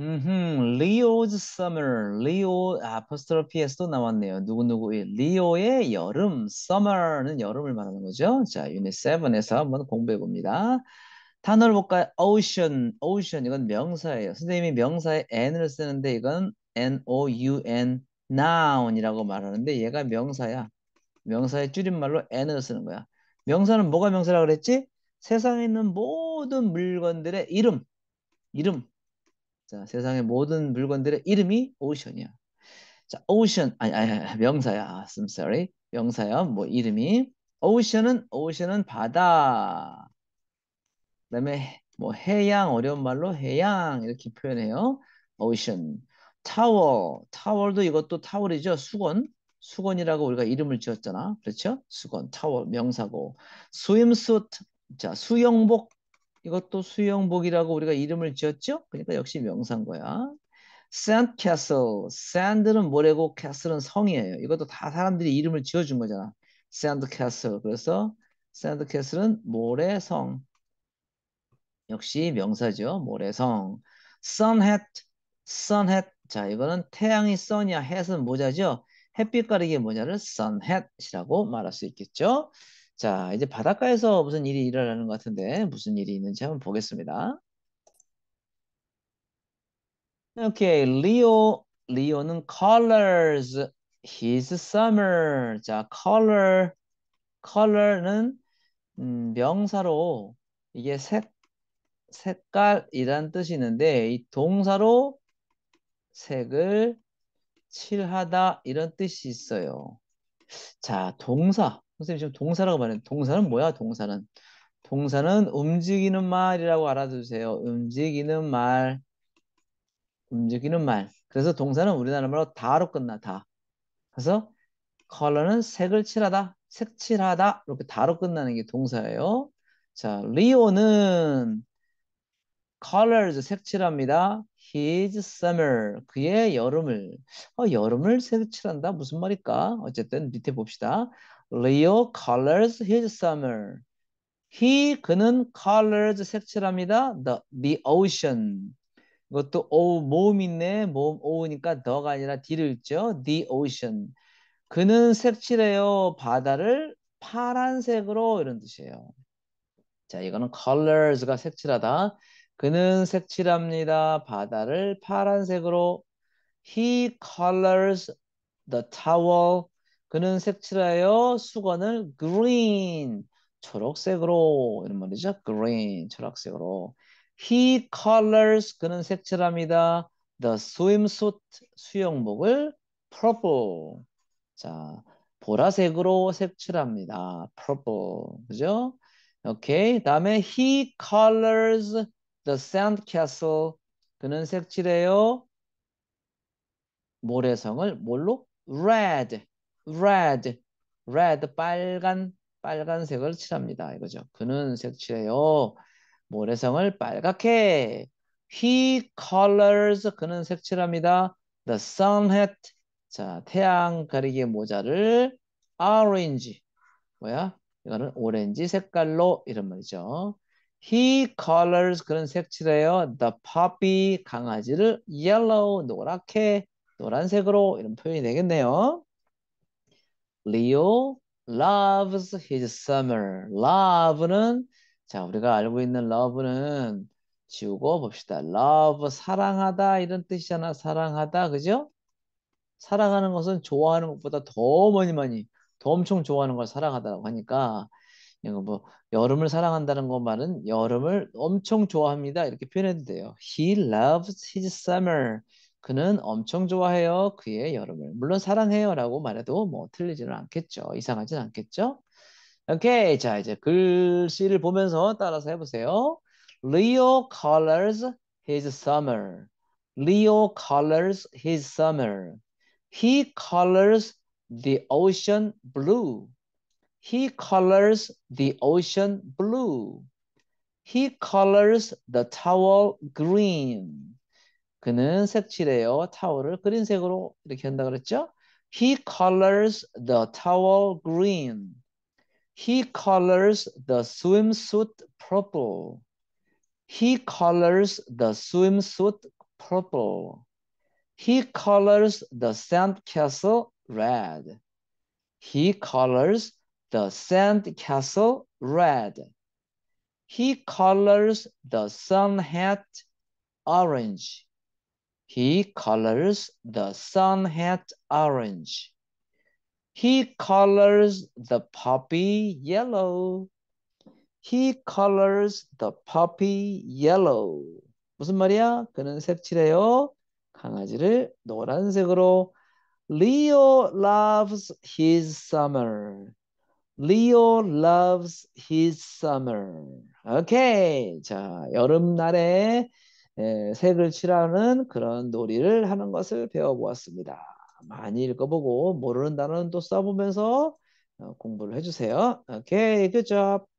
음, Leo's summer. Leo 아, 아포스트로피에서도 나왔네요. 누구누구 Leo의 예, 여름, summer는 여름을 말하는 거죠. 자, 유닛 7에서 한번 공부해 봅니다. 단어를 볼까요? ocean. ocean 이건 명사예요. 선생님이 명사에 n을 쓰는데 이건 n o u n noun이라고 말하는데 얘가 명사야. 명사의 줄임말로 n을 쓰는 거야. 명사는 뭐가 명사라고 그랬지? 세상에 있는 모든 물건들의 이름. 이름 자, 세상의 모든 물건들의 이름이 오션이야. 자, 오션 아니 아니, 명사야. I'm sorry. 명사야. 뭐 이름이 오션은 오션은 바다. 그다음에 뭐 해양 어려운 말로 해양 이렇게 표현해요. 오션. 타월. 타월도 이것도 타월이죠. 수건. 수건이라고 우리가 이름을 지었잖아. 그렇죠? 수건, 타월, 명사고. 스임수트. 자, 수영복. 이것도 수영복이라고 우리가 이름을 지었죠? 그러니까 역시 명사인 거야. Sand Castle. Sand는 모래고 Castle은 성이에요. 이것도 다 사람들이 이름을 지어준 거잖아. Sand Castle. 그래서 Sand Castle은 모래성. 역시 명사죠. 모래성. Sun hat. Sun hat. 자, 이거는 태양이 s u n 은 모자죠. 햇빛 가리기 모자를 sun hat이라고 말할 수 있겠죠. 자, 이제 바닷가에서 무슨 일이 일어나는 것 같은데 무슨 일이 있는지 한번 보겠습니다. 오케이, 리오, 리오는 colors his summer. 자, color, color는 음, 명사로 이게 색, 색깔이란 뜻이 있는데 이 동사로 색을 칠하다 이런 뜻이 있어요. 자, 동사. 선생님 지금 동사라고 말했는데 동사는 뭐야? 동사는 동사는 움직이는 말이라고 알아두세요. 움직이는 말, 움직이는 말. 그래서 동사는 우리나라 말로 다로 끝나 다. 그래서 컬러는 색을 칠하다, 색칠하다 이렇게 다로 끝나는 게 동사예요. 자, 리오는 colors 색칠합니다. His summer 그의 여름을 어, 여름을 색칠한다 무슨 말일까? 어쨌든 밑에 봅시다. Leo colors his summer. He 그는 colors 색칠합니다. The, the ocean. 이것도 o 모음 있네. 모음 o니까 the가 아니라 d를 읽죠. The ocean. 그는 색칠해요. 바다를 파란색으로 이런 뜻이에요. 자, 이거는 colors가 색칠하다. 그는 색칠합니다. 바다를 파란색으로. He colors the towel 그는 색칠하여 수건을 green 초록색으로 이런 말이죠. green 초록색으로 he colors 그는 색칠합니다. the swimsuit 수영복을 purple 자 보라색으로 색칠합니다. purple 그죠? 오케이 다음에 he colors the sandcastle 그는 색칠해요 모래성을 뭘로 red red, red 빨간 빨간색을 칠합니다. 이거죠. 그는 색칠해요. 모래성을 빨갛게. He colors 그는 색칠합니다. The sun hat 자 태양 가리개 모자를 orange 뭐야? 이거는 오렌지 색깔로 이런 말이죠. He colors 그런 색칠해요. The puppy 강아지를 yellow 노랗게 노란색으로 이런 표현이 되겠네요. Leo loves his summer. love는 자, 우리가 알고 있는 love는 지우고 봅시다. love 사랑하다 이런 뜻이잖아. 사랑하다. 그죠? 사랑하는 것은 좋아하는 것보다 더 많이 많이 더 엄청 좋아하는 걸 사랑하다고 하니까 이거 뭐 여름을 사랑한다는 것 말은 여름을 엄청 좋아합니다. 이렇게 표현해도 돼요. He loves his summer. 그는 엄청 좋아해요. 그의 여름을. 물론 사랑해요라고 말해도 뭐 틀리지는 않겠죠. 이상하진 않겠죠. 오케이. 자, 이제 글씨를 보면서 따라서 해보세요. Leo colors his summer. Leo colors his summer. He colors the ocean blue. He colors the ocean blue. He colors the towel green. 그는 색칠해요. 타월을 그린색으로 이렇게 한다 그랬죠? He colors the towel green. He colors the swimsuit purple. He colors the swimsuit purple. He colors the sandcastle red. He colors the sandcastle red. He colors the sun hat orange. He colors the sun hat orange. He colors the puppy yellow. He colors the puppy yellow. 무슨 말이야? 그는 색칠해요. 강아지를 노란색으로. Leo loves his summer. Leo loves his summer. Okay. 자, 여름날에 예, 색을 칠하는 그런 놀이를 하는 것을 배워보았습니다. 많이 읽어보고 모르는 단어는 또 써보면서 어, 공부를 해주세요. 오케이, okay, good job.